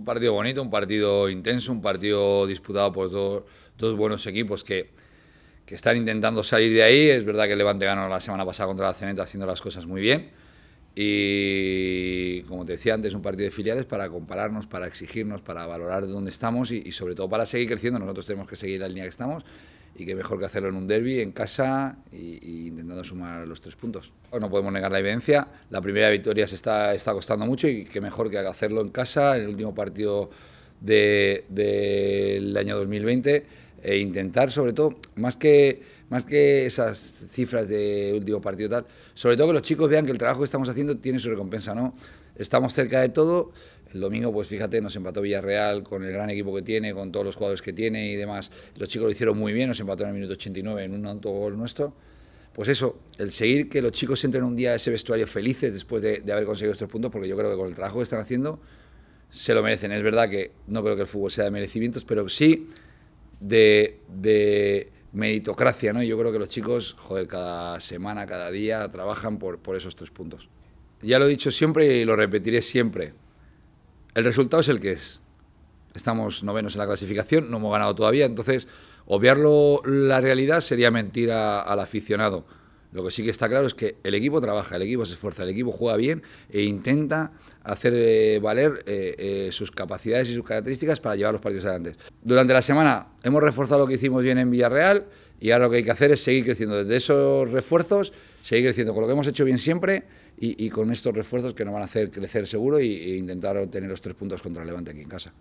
Un partido bonito, un partido intenso, un partido disputado por dos, dos buenos equipos que, que, están intentando salir de ahí. Es verdad que el Levante ganó la semana pasada contra la Ceneta haciendo las cosas muy bien. Y como te decía antes, un partido de filiales para compararnos, para exigirnos, para valorar dónde estamos y, y sobre todo para seguir creciendo. Nosotros tenemos que seguir la línea que estamos y que mejor que hacerlo en un derby, en casa y, intentando sumar los tres puntos. No podemos negar la evidencia, la primera victoria se está, está costando mucho y que mejor que hacerlo en casa, en el último partido del año 2020 e intentar sobre todo, más que más que esas cifras de último partido tal, sobre todo que los chicos vean que el trabajo que estamos haciendo tiene su recompensa, ¿no? Estamos cerca de todo. El domingo, pues fíjate, nos empató Villarreal con el gran equipo que tiene, con todos los jugadores que tiene y demás. Los chicos lo hicieron muy bien, nos empató en el minuto 89 en un autogol nuestro. Pues eso, el seguir que los chicos entren un día a ese vestuario felices después de, haber conseguido estos puntos, porque yo creo que con el trabajo que están haciendo se lo merecen. Es verdad que no creo que el fútbol sea de merecimientos, pero sí de meritocracia, ¿no? Yo creo que los chicos, joder, cada semana, cada día trabajan por, esos tres puntos. Ya lo he dicho siempre y lo repetiré siempre. El resultado es el que es. Estamos novenos en la clasificación, no hemos ganado todavía, entonces obviarlo la realidad sería mentir al aficionado. Lo que sí que está claro es que el equipo trabaja, el equipo se esfuerza, el equipo juega bien e intenta hacer eh, valer eh, eh, sus capacidades y sus características para llevar los partidos adelante. Durante la semana hemos reforzado lo que hicimos bien en Villarreal y ahora lo que hay que hacer es seguir creciendo. Desde esos refuerzos, seguir creciendo con lo que hemos hecho bien siempre y, con estos refuerzos que nos van a hacer crecer seguro e, intentar obtener los tres puntos contra el Levante aquí en casa.